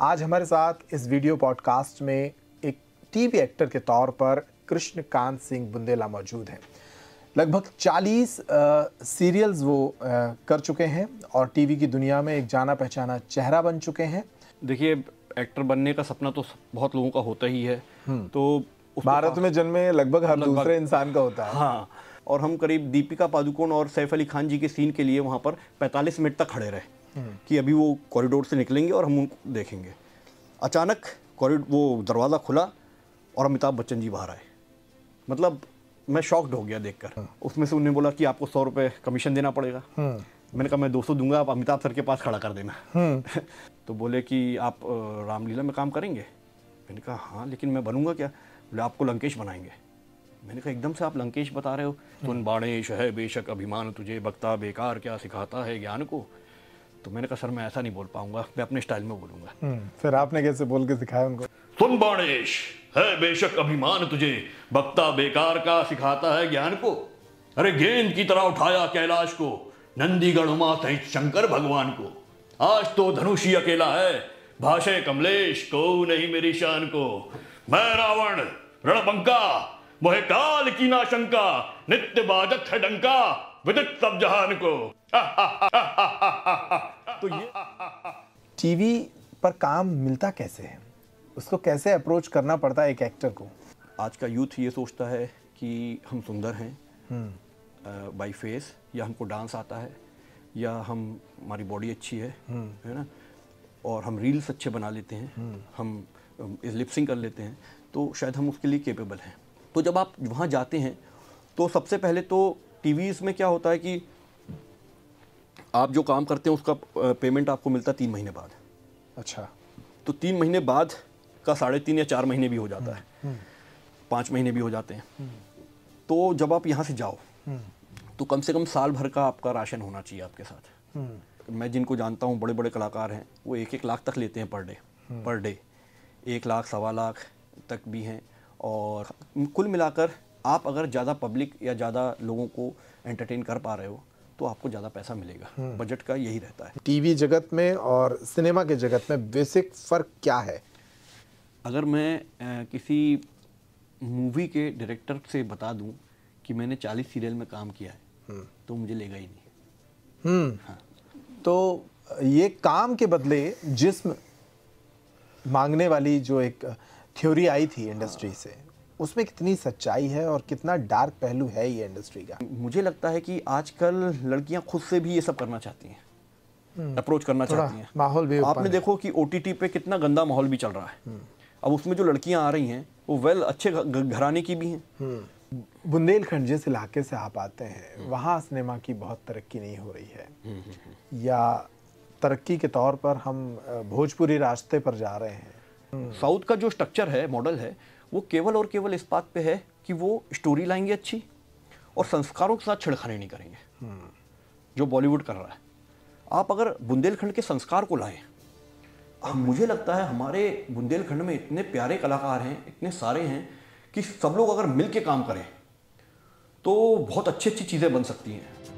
आज हमारे साथ इस वीडियो पॉडकास्ट में एक टीवी एक्टर के तौर पर कृष्णकांत सिंह बुंदेला मौजूद हैं लगभग 40 सीरियल्स वो आ, कर चुके हैं और टीवी की दुनिया में एक जाना पहचाना चेहरा बन चुके हैं देखिए एक्टर बनने का सपना तो बहुत लोगों का होता ही है हम्म। तो भारत में हाँ। जन्मे लगभग हर दूसरे इंसान का होता है हाँ और हम करीब दीपिका पादुकोण और सैफ अली खान जी के सीन के लिए वहाँ पर 45 मिनट तक खड़े रहे कि अभी वो कॉरिडोर से निकलेंगे और हम उनको देखेंगे अचानक कॉरिडोर वो दरवाज़ा खुला और अमिताभ बच्चन जी बाहर आए मतलब मैं शॉक्ड हो गया देखकर हाँ। उसमें से उन्हें बोला कि आपको सौ रुपये कमीशन देना पड़ेगा हाँ। मैंने कहा मैं दो सौ दूंगा आप अमिताभ सर के पास खड़ा कर देना हाँ। तो बोले कि आप रामलीला में काम करेंगे मैंने कहा हाँ लेकिन मैं बनूंगा क्या बोले आपको लंकेश बनाएंगे मैंने कहा एकदम से आप लंकेश बता रहे हो तुम तो बाणेश है बेशक अभिमान तुझे बक्ता बेकार क्या सिखाता है ज्ञान को तो मैंने कहा सर मैं ऐसा नहीं बोल पाऊंगा मैं अपने स्टाइल में बोलूंगा हम्म, फिर आपने कैसे बोल के सिखाया उनको सुन बाणेश है बेशक अभिमान तुझे बक्ता बेकार का सिखाता है ज्ञान को अरे गेंद की तरह उठाया कैलाश को नंदीगढ़ उमा सहित शंकर भगवान को आज तो धनुषी अकेला है भाषे कमलेश को नहीं मेरी शान को मैं रावण रणबंका मोहे काल की नाशंका नित्य बाजक है डंका विदित सब जहान को तो ये टीवी पर काम मिलता कैसे है उसको कैसे अप्रोच करना पड़ता है एक एक्टर को आज का यूथ ये सोचता है कि हम सुंदर हैं बाय हम्म। फेस या हमको डांस आता है या हम हमारी बॉडी अच्छी है हम्म। है ना और हम रील्स अच्छे बना लेते हैं हम्म। हम लिपसिंग कर लेते हैं तो शायद हम उसके लिए केपेबल हैं तो जब आप वहाँ जाते हैं तो सबसे पहले तो टीवी में क्या होता है कि आप जो काम करते हैं उसका पेमेंट आपको मिलता है तीन महीने बाद अच्छा तो तीन महीने बाद का साढ़े तीन या चार महीने भी हो जाता हम्म, है हम्म। पाँच महीने भी हो जाते हैं हम्म। तो जब आप यहाँ से जाओ तो कम से कम साल भर का आपका राशन होना चाहिए आपके साथ मैं जिनको जानता हूँ बड़े बड़े कलाकार हैं वो एक एक लाख तक लेते हैं पर डे पर डे एक लाख सवा लाख तक भी हैं और कुल मिलाकर आप अगर ज़्यादा पब्लिक या ज़्यादा लोगों को एंटरटेन कर पा रहे हो तो आपको ज़्यादा पैसा मिलेगा बजट हम्म। का यही रहता है टीवी जगत में और सिनेमा के जगत में बेसिक फ़र्क क्या है अगर मैं आ, किसी मूवी के डायरेक्टर से बता दूं कि मैंने 40 सीरियल में काम किया है हम्म। तो मुझे लेगा ही नहीं हम्म। हाँ। तो ये काम के बदले जिस्म मांगने वाली जो एक थ्योरी आई थी इंडस्ट्री हाँ। से उसमें कितनी सच्चाई है और कितना डार्क पहलू है ये इंडस्ट्री का मुझे लगता है कि आजकल लड़कियां खुद से भी ये सब करना चाहती हैं अप्रोच हम्म, करना चाहती हैं माहौल भी आपने देखो कि ओ पे कितना गंदा माहौल भी चल रहा है हम्म। अब उसमें जो लड़कियां आ रही हैं वो वेल अच्छे घराने की भी हैं हम्म। बुंदेलखंड जिस इलाके से आप आते हैं वहाँ सिनेमा की बहुत तरक्की नहीं हो रही है या तरक्की के तौर पर हम भोजपुरी रास्ते पर जा रहे हैं साउथ का जो स्ट्रक्चर है मॉडल है वो केवल और केवल इस बात पे है कि वो स्टोरी लाएंगे अच्छी और संस्कारों के साथ छिड़खानी नहीं करेंगे जो बॉलीवुड कर रहा है आप अगर बुंदेलखंड के संस्कार को लाएं अब मुझे लगता है हमारे बुंदेलखंड में इतने प्यारे कलाकार हैं इतने सारे हैं कि सब लोग अगर मिल के काम करें तो बहुत अच्छी अच्छी चीज़ें बन सकती हैं